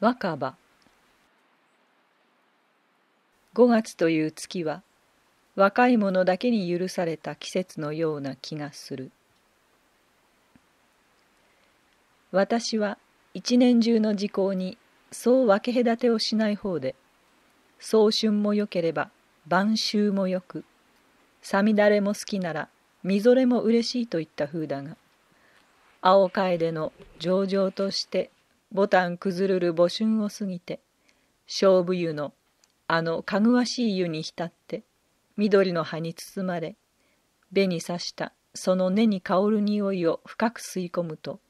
若葉5月という月は若い者だけに許された季節のような気がする私は一年中の時効にそう分け隔てをしない方で早春もよければ晩秋もよくさみだれも好きならみぞれも嬉しいといった風だが青楓の上々としてタン崩るる母春を過ぎて勝負湯のあのかぐわしい湯に浸って緑の葉に包まれ紅に刺したその根に香る匂いを深く吸い込むと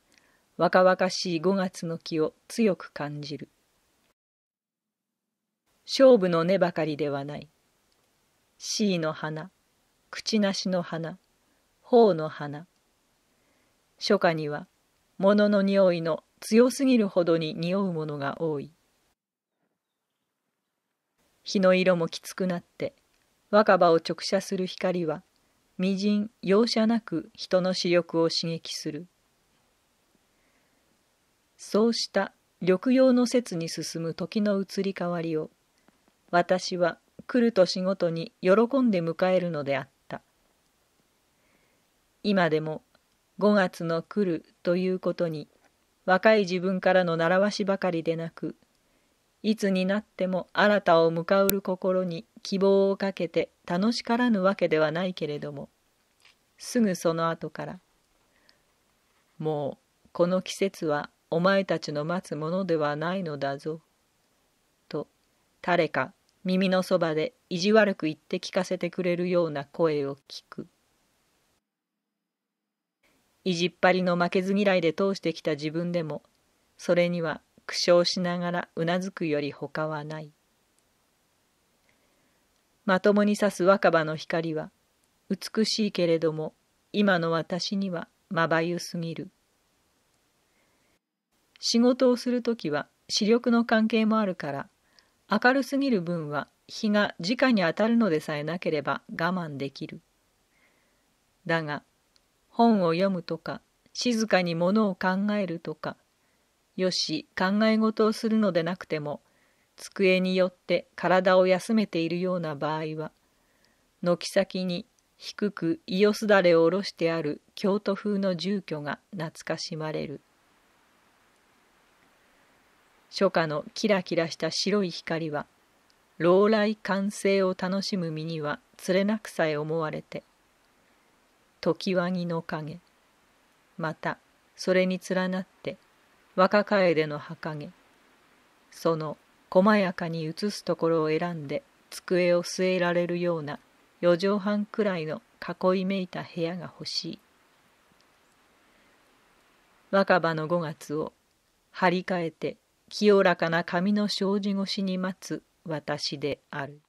若々しい五月の木を強く感じる勝負の根ばかりではない C の花口なしの花頬の花初夏には物の匂いの強すぎるほどに匂うものが多い日の色もきつくなって若葉を直射する光はみじん容赦なく人の視力を刺激するそうした緑葉の説に進む時の移り変わりを私は来る年ごとに喜んで迎えるのであった今でも5月の来るということに若い自分からの習わしばかりでなくいつになっても新たを向かうる心に希望をかけて楽しからぬわけではないけれどもすぐその後から「もうこの季節はお前たちの待つものではないのだぞ」と誰か耳のそばで意地悪く言って聞かせてくれるような声を聞く。意地っ張りの負けず嫌いで通してきた自分でもそれには苦笑しながらうなずくよりほかはないまともに刺す若葉の光は美しいけれども今の私にはまばゆすぎる仕事をする時は視力の関係もあるから明るすぎる分は日が直に当たるのでさえなければ我慢できるだが本を読むとか静かにものを考えるとかよし考え事をするのでなくても机によって体を休めているような場合は軒先に低く伊予すだれを下ろしてある京都風の住居が懐かしまれる初夏のキラキラした白い光は老来完成を楽しむ身にはつれなくさえ思われて常ワニの影またそれに連なって若楓の墓。げその細やかに移すところを選んで机を据えられるような四畳半くらいの囲いめいた部屋が欲しい若葉の5月を張り替えて清らかな髪の障子越しに待つ私である